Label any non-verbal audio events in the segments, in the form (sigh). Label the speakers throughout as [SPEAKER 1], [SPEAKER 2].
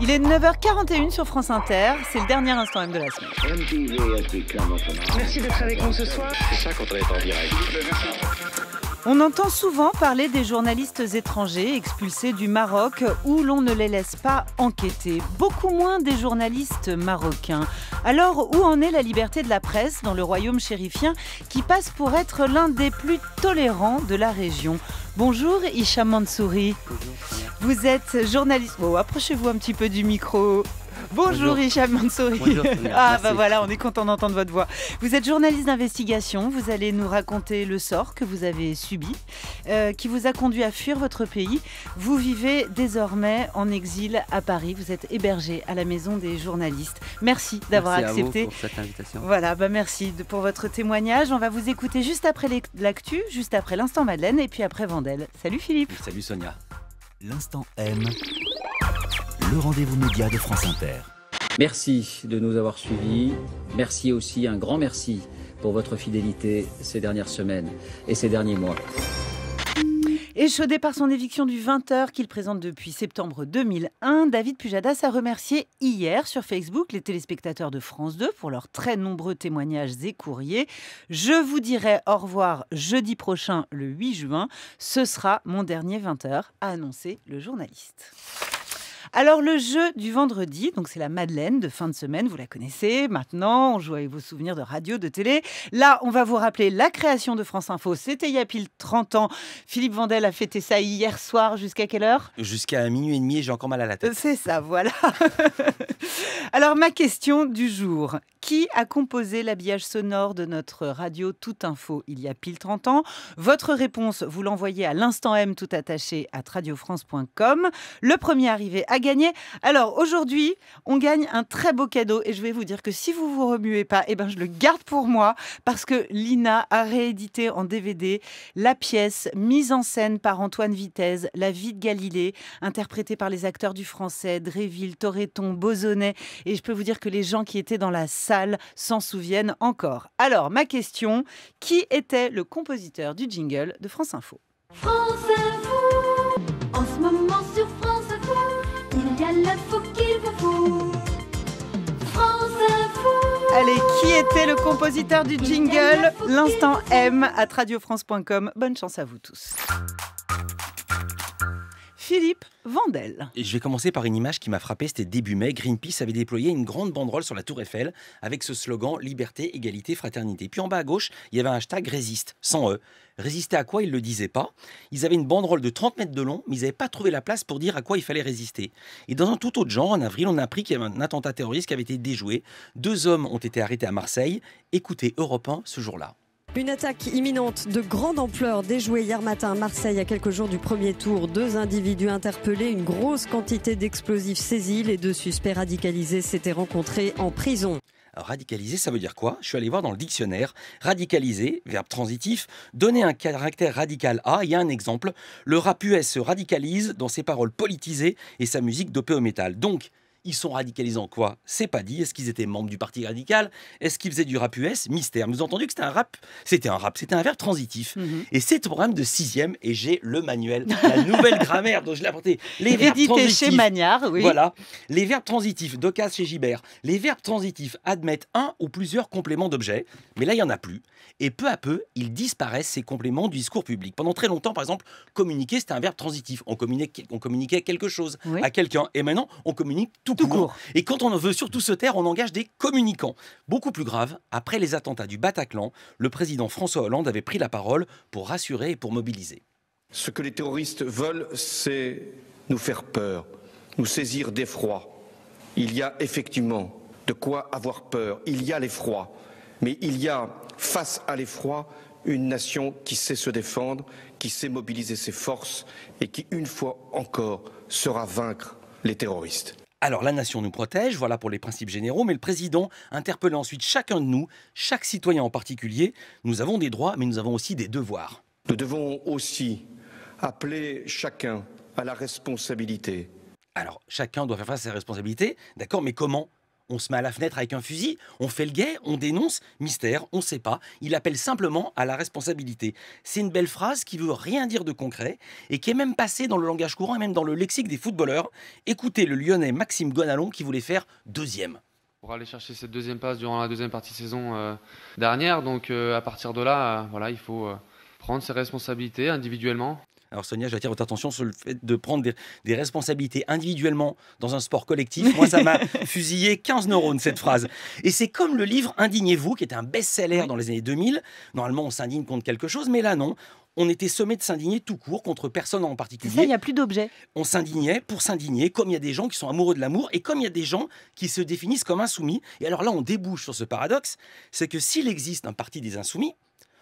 [SPEAKER 1] il est 9h41 sur France Inter, c'est le dernier instant M de la semaine. Merci d'être avec nous ce soir. C'est ça quand on est en direct. On entend souvent parler des journalistes étrangers expulsés du Maroc où l'on ne les laisse pas enquêter, beaucoup moins des journalistes marocains. Alors où en est la liberté de la presse dans le royaume chérifien qui passe pour être l'un des plus tolérants de la région Bonjour Isham Mansouri. Vous êtes journaliste. Bon, approchez-vous un petit peu du micro. Bonjour, Richard Hicham Mansouri. ah bah voilà, on est content d'entendre votre voix. Vous êtes journaliste d'investigation, vous allez nous raconter le sort que vous avez subi, euh, qui vous a conduit à fuir votre pays. Vous vivez désormais en exil à Paris, vous êtes hébergé à la maison des journalistes. Merci d'avoir accepté. pour
[SPEAKER 2] cette invitation.
[SPEAKER 1] Voilà, bah merci pour votre témoignage. On va vous écouter juste après l'actu, juste après l'instant Madeleine et puis après Vandel. Salut Philippe. Salut Sonia. L'instant M le rendez-vous média de France Inter. Merci de nous avoir suivis. Merci aussi, un grand merci pour votre fidélité ces dernières semaines et ces derniers mois. Échaudé par son éviction du 20h qu'il présente depuis septembre 2001, David Pujadas a remercié hier sur Facebook les téléspectateurs de France 2 pour leurs très nombreux témoignages et courriers. Je vous dirai au revoir jeudi prochain, le 8 juin. Ce sera mon dernier 20h, a annoncé le journaliste. Alors le jeu du vendredi, donc c'est la Madeleine de fin de semaine, vous la connaissez maintenant, on joue avec vos souvenirs de radio, de télé. Là, on va vous rappeler la création de France Info, c'était il y a pile 30 ans. Philippe Vandel a fêté ça hier soir, jusqu'à quelle heure
[SPEAKER 2] Jusqu'à minuit et demi et j'ai encore mal à la tête. C'est
[SPEAKER 1] ça, voilà. (laughs) Alors ma question du jour, qui a composé l'habillage sonore de notre radio Tout Info il y a pile 30 ans Votre réponse, vous l'envoyez à l'instant M tout attaché à radiofrance.com. Le premier arrivé à gagner. Alors aujourd'hui, on gagne un très beau cadeau et je vais vous dire que si vous vous remuez pas, eh ben je le garde pour moi parce que Lina a réédité en DVD la pièce mise en scène par Antoine Vitesse, La vie de Galilée, interprétée par les acteurs du français Dréville, Torreton, Bozonnet et je peux vous dire que les gens qui étaient dans la salle s'en souviennent encore. Alors, ma question, qui était le compositeur du jingle de France Info France Info En ce moment sur France Info, il France Info Allez, qui était le compositeur du jingle L'instant M à radiofrance.com. Bonne chance à vous tous. Philippe Vandel.
[SPEAKER 2] je vais commencer par une image qui m'a frappé, c'était début mai. Greenpeace avait déployé une grande banderole sur la Tour Eiffel avec ce slogan Liberté, égalité, fraternité. Puis en bas à gauche, il y avait un hashtag Résiste, sans eux, Résister à quoi Ils ne le disaient pas. Ils avaient une banderole de 30 mètres de long, mais ils n'avaient pas trouvé la place pour dire à quoi il fallait résister. Et dans un tout autre genre, en avril, on a appris qu'il y avait un attentat terroriste qui avait été déjoué. Deux hommes ont été arrêtés à Marseille. Écoutez Europe 1 ce jour-là.
[SPEAKER 1] Une attaque
[SPEAKER 3] imminente de grande ampleur déjouée hier matin à Marseille à quelques jours du premier tour. Deux individus
[SPEAKER 1] interpellés, une grosse quantité d'explosifs saisis. Les deux suspects radicalisés s'étaient rencontrés en prison.
[SPEAKER 2] Radicalisé, ça veut dire quoi Je suis allé voir dans le dictionnaire. Radicaliser, verbe transitif, donner un caractère radical à. Il y a un exemple. Le rap US se radicalise dans ses paroles politisées et sa musique dopée au métal. Donc, ils sont radicalisés en quoi C'est pas dit. Est-ce qu'ils étaient membres du Parti radical Est-ce qu'ils faisaient du rap US Mystère. Nous avons entendu que c'était un rap. C'était un rap. C'était un verbe transitif. Mhm. Et c'est au programme de sixième. Et j'ai le manuel, la (laughs) nouvelle grammaire dont je l'ai apporté. Les verbes transitifs. chez Magnard, oui. Voilà. Les verbes transitifs, Docas chez Gibert. Les verbes transitifs admettent un ou plusieurs compléments d'objet. Mais là, il n'y en a plus. Et peu à peu, ils disparaissent ces compléments du discours public. Pendant très longtemps, par exemple, communiquer, c'était un verbe transitif. On communiquait, communiquait quelque chose à quelqu'un. Et maintenant, on communique tout et quand on veut surtout se taire, on engage des communicants. Beaucoup plus grave, après les attentats du Bataclan, le président François Hollande avait pris la parole pour rassurer et pour mobiliser. Ce que les terroristes veulent, c'est nous faire peur, nous saisir d'effroi. Il y a effectivement de quoi avoir peur. Il y a l'effroi. Mais il y a, face à l'effroi, une nation qui sait se défendre, qui sait mobiliser ses forces et qui, une fois encore, saura vaincre les terroristes. Alors la nation nous protège, voilà pour les principes généraux, mais le président interpelle ensuite chacun de nous, chaque citoyen en particulier. Nous avons des droits, mais nous avons aussi des devoirs. Nous devons aussi appeler chacun à la responsabilité. Alors chacun doit faire face à sa responsabilité, d'accord, mais comment on se met à la fenêtre avec un fusil, on fait le guet, on dénonce, mystère, on ne sait pas. Il appelle simplement à la responsabilité. C'est une belle phrase qui veut rien dire de concret et qui est même passée dans le langage courant et même dans le lexique des footballeurs. Écoutez le lyonnais Maxime Gonalon qui voulait faire deuxième. Pour aller
[SPEAKER 3] chercher cette deuxième passe durant la deuxième partie de saison euh, dernière, donc euh, à partir de là, euh, voilà, il faut
[SPEAKER 2] prendre ses responsabilités individuellement. Alors Sonia, j'attire votre attention sur le fait de prendre des, responsabilités individuellement dans un sport collectif. Moi, ça m'a (laughs) fusillé 15 neurones, cette phrase. Et c'est comme le livre Indignez-vous, qui était un best-seller dans les années 2000. Normalement, on s'indigne contre quelque chose, mais là, non on était sommé de s'indigner tout court contre personne en particulier. Là, il n'y a plus d'objet. On s'indignait pour s'indigner, comme il y a des gens qui sont amoureux de l'amour et comme il y a des gens qui se définissent comme insoumis. Et alors là, on débouche sur ce paradoxe, c'est que s'il existe un parti des insoumis,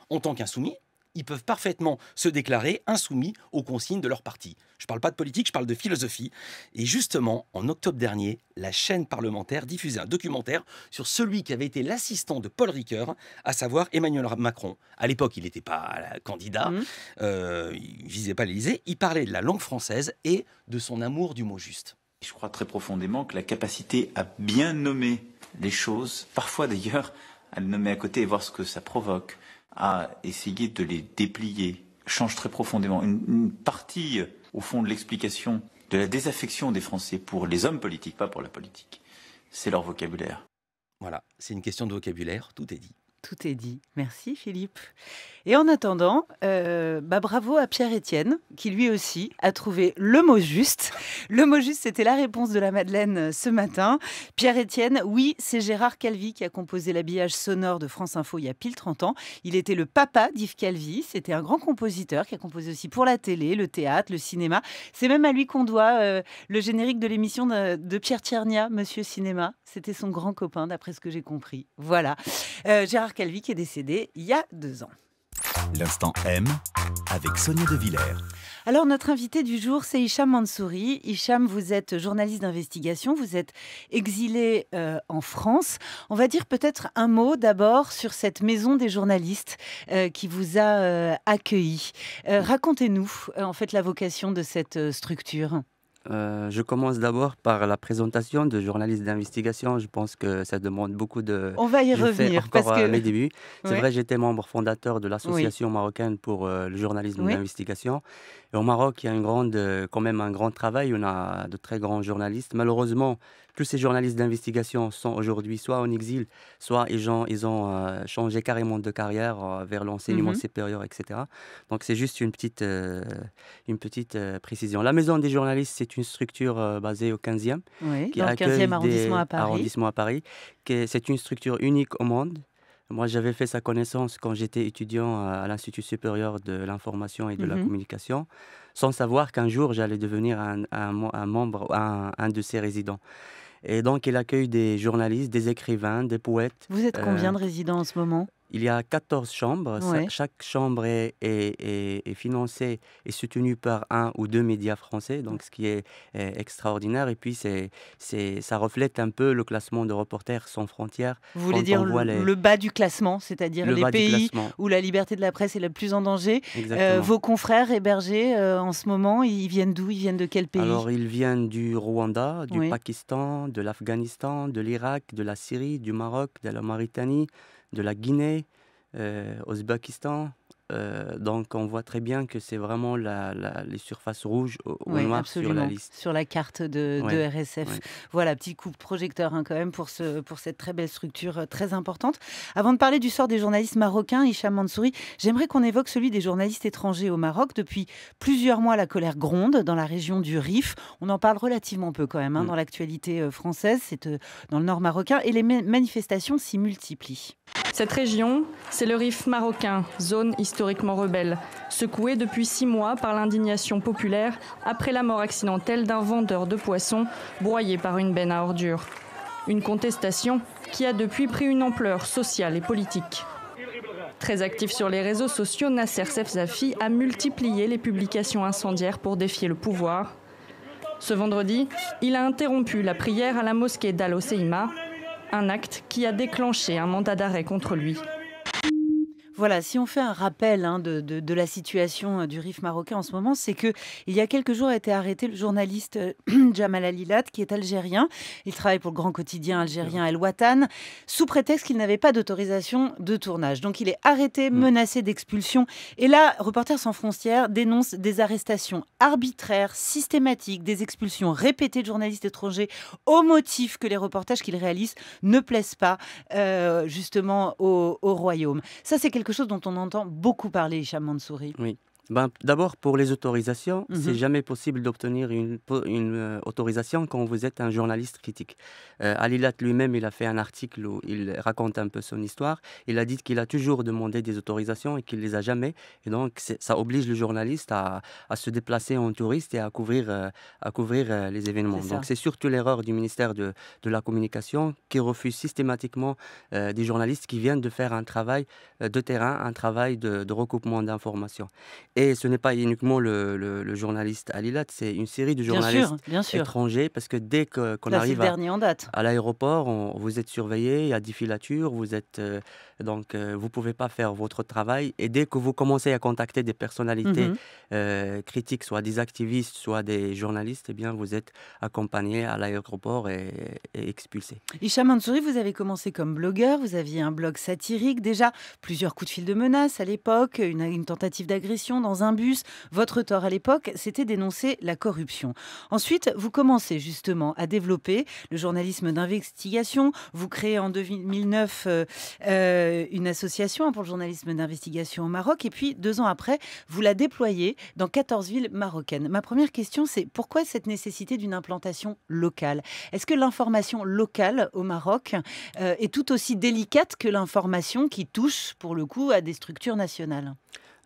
[SPEAKER 2] en tant qu'insoumis, ils peuvent parfaitement se déclarer insoumis aux consignes de leur parti. Je ne parle pas de politique, je parle de philosophie. Et justement, en octobre dernier, la chaîne parlementaire diffusait un documentaire sur celui qui avait été l'assistant de Paul Ricoeur, à savoir Emmanuel Macron. À l'époque, il n'était pas candidat, mmh. euh, il ne visait pas l'Élysée, il parlait de la langue française et de son amour du mot juste. Je crois très profondément que la capacité à bien nommer les
[SPEAKER 1] choses, parfois d'ailleurs à le nommer à côté et voir ce que ça provoque, à essayer de les déplier change très profondément. Une, partie, euh, au fond, de l'explication
[SPEAKER 2] de la désaffection des Français pour les hommes politiques, pas pour la politique, c'est leur vocabulaire. Voilà, c'est une question de vocabulaire, tout est dit.
[SPEAKER 1] Tout est dit. Merci Philippe. Et en attendant, euh, bah bravo à Pierre-Étienne, qui lui aussi a trouvé le mot juste. Le mot juste, c'était la réponse de la Madeleine euh, ce matin. Pierre-Étienne, oui, c'est Gérard Calvi qui a composé l'habillage sonore de France Info il y a pile 30 ans. Il était le papa d'Yves Calvi. C'était un grand compositeur qui a composé aussi pour la télé, le théâtre, le cinéma. C'est même à lui qu'on doit euh, le générique de l'émission de, Pierre Tchernia, Monsieur Cinéma. C'était son grand copain, d'après ce que j'ai compris. Voilà. Gérard Calvi qui est décédé il y a deux ans.
[SPEAKER 2] L'instant M avec Sonia De Villers.
[SPEAKER 1] Alors notre invité du jour, c'est Hicham Mansouri. Hicham, vous êtes journaliste d'investigation, vous êtes exilé euh, en France. On va dire peut-être un mot d'abord sur cette maison des journalistes euh, qui vous a euh, accueilli. Racontez-nous en fait la vocation de cette structure.
[SPEAKER 3] Euh, je commence d'abord par la présentation de journalistes d'investigation. Je pense que ça demande beaucoup de. On va y revenir parce euh, que mes débuts. (laughs) C'est vrai, j'étais membre fondateur de l'association marocaine pour euh, le journalisme d'investigation. Et au Maroc, il y a une grande, quand même un grand travail. On a de très grands journalistes. Malheureusement, tous ces journalistes d'investigation sont aujourd'hui soit en exil, soit ils ont, ils ont euh, changé carrément de carrière euh, vers l'enseignement mhm. supérieur, etc. Donc c'est juste une petite, euh, une petite précision. La Maison des journalistes, c'est une structure basée au 15e, oui, dans le 15e arrondissement à Paris. Arrondissement c'est une structure unique au monde. Moi, j'avais fait sa connaissance quand j'étais étudiant à l'Institut supérieur de l'information et de la mhm. communication, sans savoir qu'un jour, j'allais devenir un, un, membre, un, un de ses résidents. Et donc, il accueille des journalistes, des écrivains, des poètes. Vous êtes combien euh, de
[SPEAKER 1] résidents en ce moment
[SPEAKER 3] il y a 14 chambres. chaque chambre est, financée et soutenue par un ou deux médias français, donc ce qui est, extraordinaire. Et puis, c'est, ça reflète un peu le classement de Reporters sans frontières. Vous voulez dire le,
[SPEAKER 1] bas du classement, c'est-à-dire les pays où la liberté de la presse est la plus en danger. Euh, vos confrères hébergés euh, en ce moment, ils viennent d'où Ils viennent de quel pays Alors,
[SPEAKER 3] ils viennent du Rwanda, du Pakistan, de l'Afghanistan, de l'Irak, de la Syrie, du Maroc, de la Mauritanie, de la Guinée, euh, Ouzbékistan, donc on voit très bien que c'est vraiment les surfaces rouges ou sur la liste.
[SPEAKER 1] Sur la carte de, RSF. Voilà, petit coup de projecteur hein, quand même pour, ce, pour cette très belle structure très importante. Avant de parler du sort des journalistes marocains, Hicham Mansouri, j'aimerais qu'on évoque celui des journalistes étrangers au Maroc. Depuis plusieurs mois, la colère gronde dans la région du Rif. On en parle relativement peu quand même hein, mm. dans l'actualité française, c'est dans le nord marocain, et les manifestations s'y multiplient. Cette région, c'est le Rif marocain, zone historique
[SPEAKER 3] historiquement rebelle, secoué depuis six mois par l'indignation populaire après la mort accidentelle d'un vendeur de poissons broyé par une benne à ordures. Une contestation qui a depuis pris une ampleur sociale et politique. Très actif sur les réseaux sociaux, Nasser Sefzafi a multiplié les publications incendiaires pour défier le pouvoir.
[SPEAKER 1] Ce vendredi, il a interrompu la prière à la mosquée d'Al-Oseima, un acte qui a déclenché un mandat d'arrêt contre lui. Voilà, si on fait un rappel hein, de, la situation euh, du Rif marocain en ce moment, c'est que il y a quelques jours a été arrêté le journaliste euh, (clears throat) Jamal Alilat, qui est algérien. Il travaille pour le grand quotidien algérien El Watan, sous prétexte qu'il n'avait pas d'autorisation de tournage. Donc il est arrêté, mm. menacé d'expulsion. Et là, Reporters sans frontières dénonce des arrestations arbitraires, systématiques, des expulsions répétées de journalistes étrangers au motif que les reportages qu'ils réalisent ne plaisent pas euh, justement au, au royaume. Ça, c'est quelque chose dont on entend beaucoup parler, Hicham Mansouri.
[SPEAKER 3] Oui ben, D'abord, pour les autorisations, mhm. c'est jamais possible d'obtenir une, euh, autorisation quand vous êtes un journaliste critique. Euh, Alilat lui-même, il a fait un article où il raconte un peu son histoire. Il a dit qu'il a toujours demandé des autorisations et qu'il les a jamais. Et donc, ça oblige le journaliste à, se déplacer en touriste et à couvrir, euh, à couvrir les événements. Donc, c'est surtout l'erreur du ministère de, la Communication qui refuse systématiquement des journalistes qui viennent de faire un travail de terrain, un travail de, de recoupement d'informations. Et ce n'est pas uniquement le, journaliste Alilat, c'est une série de journalistes étrangers, parce que dès qu'on bah, arrive à, l'aéroport, vous êtes surveillé, il y a des filatures, vous êtes euh, donc euh, vous pouvez pas faire votre travail. Et dès que vous commencez à contacter des personnalités mhm. euh, critiques, soit des activistes, soit des journalistes, eh bien vous êtes accompagné à l'aéroport et, expulsé.
[SPEAKER 1] Hicham Mansouri, vous avez commencé comme blogueur, vous aviez un blog satirique déjà, plusieurs coups de fil de menaces à l'époque, une tentative d'agression dans un bus. Votre tort à l'époque, c'était dénoncer la corruption. Ensuite, vous commencez justement à développer le journalisme d'investigation. Vous créez en 2009 euh, euh, une association pour le journalisme d'investigation au Maroc. Et puis, deux ans après, vous la déployez dans 14 villes marocaines. Ma première question, c'est pourquoi cette nécessité d'une implantation locale Est-ce que l'information locale au Maroc euh, est tout aussi délicate que l'information qui touche, pour le coup, à des structures nationales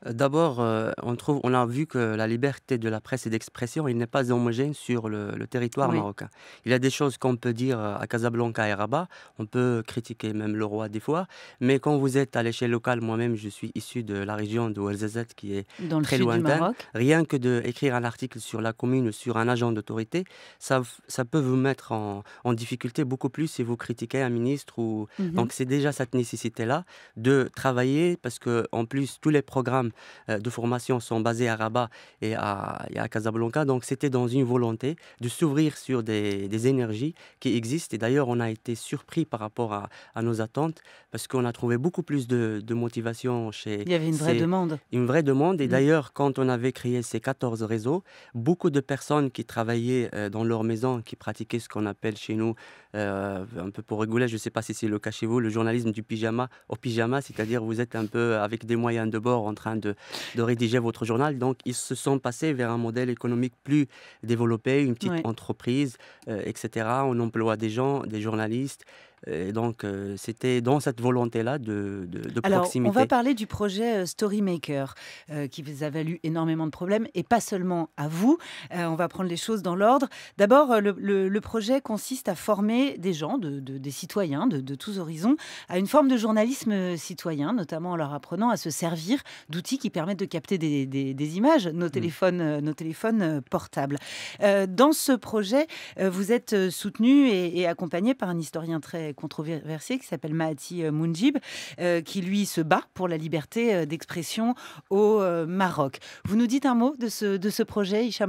[SPEAKER 3] euh, d'abord, euh, on, trouve, on a vu que la liberté de la presse et d'expression, il n'est pas homogène sur le, territoire marocain. Il y a des choses qu'on peut dire euh, à Casablanca et Rabat, on peut critiquer même le roi des fois, mais quand vous êtes à l'échelle locale, moi-même je suis issu de la région de Ouarzazate qui est très lointaine, rien que d'écrire un article sur la commune, ou sur un agent d'autorité, ça, ça peut vous mettre en, difficulté beaucoup plus si vous critiquez un ministre. Ou... Mhm. Donc c'est déjà cette nécessité-là de travailler, parce que en plus tous les programmes euh, de formation sont basés à Rabat et à, Casablanca. Donc c'était dans une volonté de s'ouvrir sur des, énergies qui existent. Et d'ailleurs, on a été surpris par rapport à, nos attentes parce qu'on a trouvé beaucoup plus de, motivation chez... Il y avait une vraie demande. Une vraie demande. Et mm. d'ailleurs, quand on avait créé ces 14 réseaux, beaucoup de personnes qui travaillaient euh, dans leur maison, qui pratiquaient ce qu'on appelle chez nous euh, un peu pour réguler, je ne sais pas si c'est le cas chez vous, le journalisme du pyjama au pyjama, c'est-à-dire vous êtes un peu avec des moyens de bord en train de, rédiger votre journal. Donc ils se sont passés vers un modèle économique plus développé, une petite entreprise, euh, etc. On emploie des gens, des journalistes, et donc, euh, c'était dans cette volonté-là de, de, Alors, On va
[SPEAKER 1] parler du projet euh, Storymaker, euh, qui vous a valu énormément de problèmes, et pas seulement à vous. on va prendre les choses dans l'ordre. D'abord, le, projet consiste à former des gens, de, des citoyens de, tous horizons, à une forme de journalisme citoyen, notamment en leur apprenant à se servir d'outils qui permettent de capter des, images, nos mm. téléphones, nos téléphones portables. dans ce projet, vous êtes soutenu et accompagné par un historien très controversé qui s'appelle Mahati euh, Mounjib, euh, qui lui se bat pour la liberté euh, d'expression au Maroc. Vous nous dites un mot de ce, de ce projet, Isha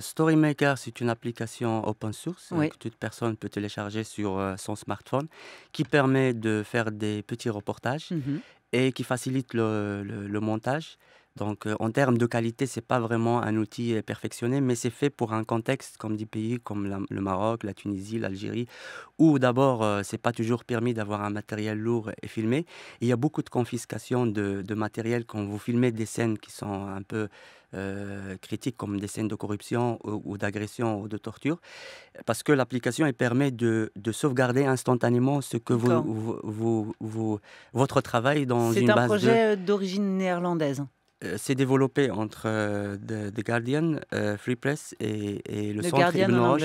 [SPEAKER 3] Storymaker, c'est une application open source que toute personne peut télécharger sur son smartphone qui permet de faire des petits reportages mhm. et qui facilite le montage. Donc, euh, en termes de qualité, c'est pas vraiment un outil euh, perfectionné, mais c'est fait pour un contexte comme dit pays comme le Maroc, la Tunisie, l'Algérie, où d'abord, ce euh, c'est pas toujours permis d'avoir un matériel lourd et filmé. Il y a beaucoup de confiscation de, de, matériel quand vous filmez des scènes qui sont un peu critiques, comme des scènes de corruption ou, d'agression ou de torture, parce que l'application permet de, de, sauvegarder instantanément ce que vous, vous, votre travail dans une base. C'est un projet
[SPEAKER 1] d'origine néerlandaise
[SPEAKER 3] s'est euh, développé entre euh, The, Guardian, euh, Free Press et, le, centre Ibn Roche.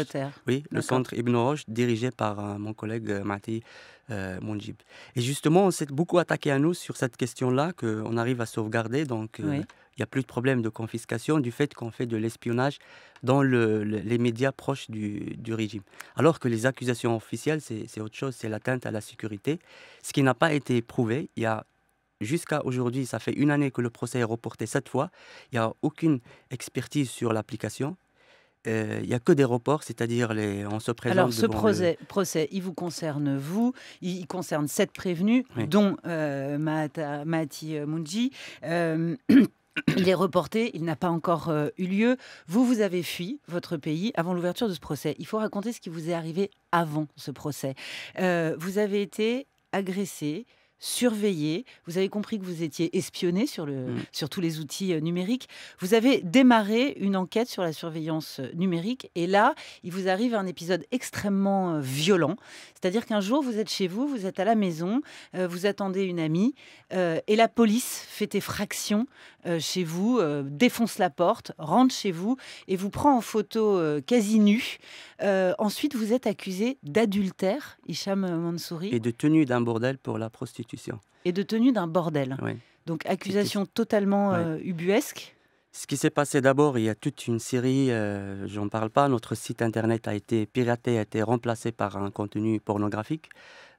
[SPEAKER 3] Oui, le centre Ibn dirigé par mon collègue Mati Monjib. Et justement, on s'est beaucoup attaqué à nous sur cette question-là qu'on arrive à sauvegarder. Donc, il n'y a plus de problème de confiscation du fait qu'on fait de l'espionnage dans les médias proches du, régime. Alors que les accusations officielles, c'est autre chose, c'est l'atteinte à la sécurité, ce qui n'a pas été prouvé. Il y a Jusqu'à aujourd'hui, ça fait une année que le procès est reporté cette fois. Il n'y a aucune expertise sur l'application. Euh, il n'y a que des reports, c'est-à-dire on se présente. Alors ce procès,
[SPEAKER 1] procès, il vous concerne vous, il concerne sept prévenus, dont euh, Mahati Mounji. Euh, (clears throat) il est reporté, il n'a pas encore euh, eu lieu. Vous, vous avez fui votre pays avant l'ouverture de ce procès. Il faut raconter ce qui vous est arrivé avant ce procès. vous avez été agressé, surveillé. Vous avez compris que vous étiez espionné sur, le, mm. sur tous les outils euh, numériques. Vous avez démarré une enquête sur la surveillance euh, numérique. Et là, il vous arrive un épisode extrêmement euh, violent. C'est-à-dire qu'un jour, vous êtes chez vous, vous êtes à la maison, vous attendez une amie, et la police fait effraction chez vous, défonce la porte, rentre chez vous et vous prend en photo quasi nu. ensuite, vous êtes accusé d'adultère, Hicham Mansouri. Et
[SPEAKER 3] de tenue d'un bordel pour la prostitution.
[SPEAKER 1] Et de tenue d'un bordel. Donc accusation totalement euh, ubuesque.
[SPEAKER 3] Ce qui s'est passé d'abord, il y a toute une série, je euh, j'en parle pas, notre site internet a été piraté, a été remplacé par un contenu pornographique.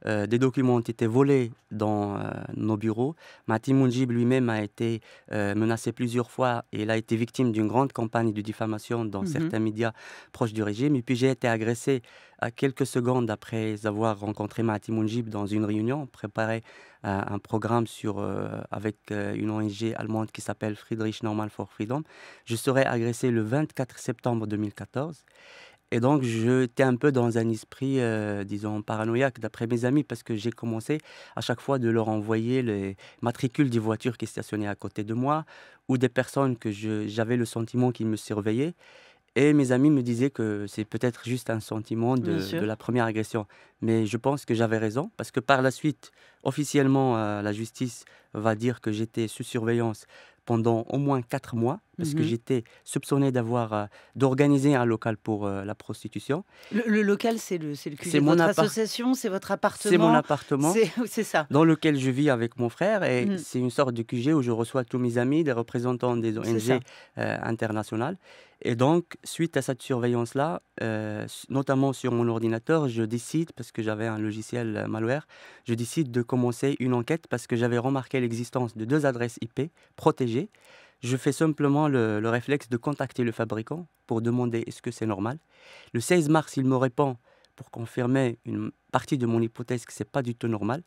[SPEAKER 3] Euh, des documents ont été volés dans euh, nos bureaux. Mati Mounjib lui-même a été euh, menacé plusieurs fois et il a été victime d'une grande campagne de diffamation dans mhm. certains médias proches du régime. Et puis j'ai été agressé à quelques secondes après avoir rencontré Mati Mounjib dans une réunion, préparé un programme sur, avec une ONG allemande qui s'appelle Friedrich Normal for Freedom. Je serai agressé le 24 septembre 2014. Et donc, j'étais un peu dans un esprit, euh, disons, paranoïaque d'après mes amis, parce que j'ai commencé à chaque fois de leur envoyer les matricules des voitures qui stationnaient à côté de moi ou des personnes que j'avais le sentiment qu'ils me surveillaient. Et mes amis me disaient que c'est peut-être juste un sentiment de, la première agression. Mais je pense que j'avais raison, parce que par la suite, officiellement, euh, la justice va dire que j'étais sous surveillance pendant au moins quatre mois parce mmh que j'étais soupçonné d'avoir euh, d'organiser un local pour euh, la prostitution.
[SPEAKER 1] Le, local, c'est le c'est le mon votre association, c'est votre appartement. C'est mon appartement. (laughs) C'est ça.
[SPEAKER 3] Dans lequel je vis avec mon frère et mmh. c'est une sorte de QG où je reçois tous mes amis, des représentants des ONG euh, internationales. Et donc, suite à cette surveillance-là, notamment sur mon ordinateur, je décide, parce que j'avais un logiciel malware, je décide de commencer une enquête parce que j'avais remarqué l'existence de deux adresses IP protégées je fais simplement le, réflexe de contacter le fabricant pour demander est-ce que c'est normal. Le 16 mars, il me répond pour confirmer une partie de mon hypothèse que c'est pas du tout normal.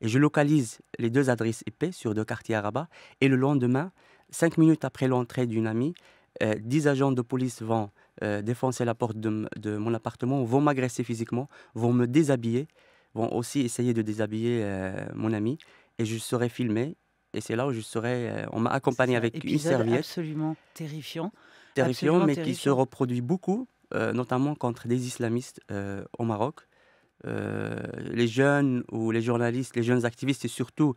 [SPEAKER 3] Et je localise les deux adresses IP sur deux quartiers à Rabat. Et le lendemain, cinq minutes après l'entrée d'une amie, euh, dix agents de police vont euh, défoncer la porte de, mon appartement, vont m'agresser physiquement, vont me déshabiller, vont aussi essayer de déshabiller euh, mon ami. Et je serai filmé et c'est là où je serais, euh, On m'a accompagné avec une serviette.
[SPEAKER 1] Absolument terrifiant. Terrifiant, mais qui se
[SPEAKER 3] reproduit beaucoup, euh, notamment contre des islamistes euh, au Maroc. les jeunes ou les journalistes, les jeunes activistes, et surtout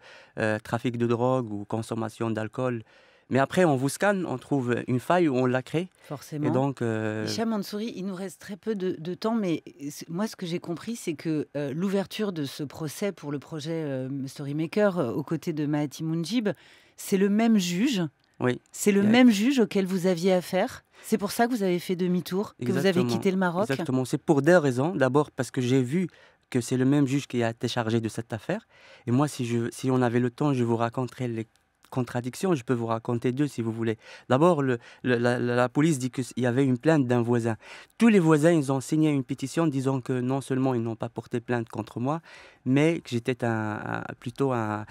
[SPEAKER 3] trafic de drogue ou consommation d'alcool, mais après, on vous scanne, on trouve une faille où on l'a crée. Forcément. Et donc, euh... Hicham
[SPEAKER 1] Mansouri, il nous reste très peu de, temps, mais moi, ce que j'ai compris, c'est que euh, l'ouverture de ce procès pour le projet euh, Storymaker euh, aux côtés de Mahati Mounjib, c'est le même juge.
[SPEAKER 3] Oui. C'est le même
[SPEAKER 1] juge auquel vous aviez affaire. C'est pour ça que vous avez fait demi-tour, que vous avez quitté le Maroc. Exactement.
[SPEAKER 3] C'est pour deux raisons. D'abord, parce que j'ai vu que c'est le même juge qui a été chargé de cette affaire. Et moi, si, je, si on avait le temps, je vous raconterais les Contradiction, Je peux vous raconter deux si vous voulez. D'abord, la, police dit qu'il y avait une plainte d'un voisin. Tous les voisins, ils ont signé une pétition disant que non seulement ils n'ont pas porté plainte contre moi, mais que j'étais un, plutôt un,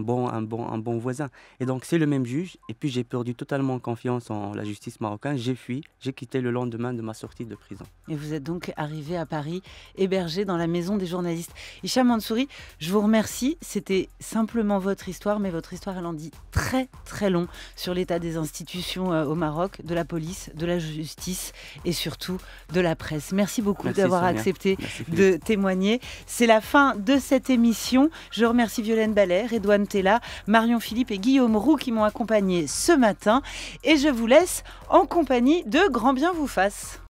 [SPEAKER 3] bon, un, bon, un bon voisin. Et donc, c'est le même juge. Et puis, j'ai perdu totalement confiance en la justice marocaine. J'ai fui, j'ai quitté le lendemain de ma sortie de prison.
[SPEAKER 1] Et vous êtes donc arrivé à Paris, hébergé dans la maison des journalistes. Hicham Mansouri, je vous remercie. C'était simplement votre histoire, mais votre histoire, elle en dit très très long sur l'état des institutions euh, au Maroc, de la police, de la justice et surtout de la presse. Merci beaucoup d'avoir accepté de témoigner. C'est la fin de cette émission. Je remercie Violaine Balair Edouane Tella, Marion Philippe et Guillaume Roux qui m'ont accompagné ce matin. Et je vous laisse en compagnie de Grand Bien vous fasse.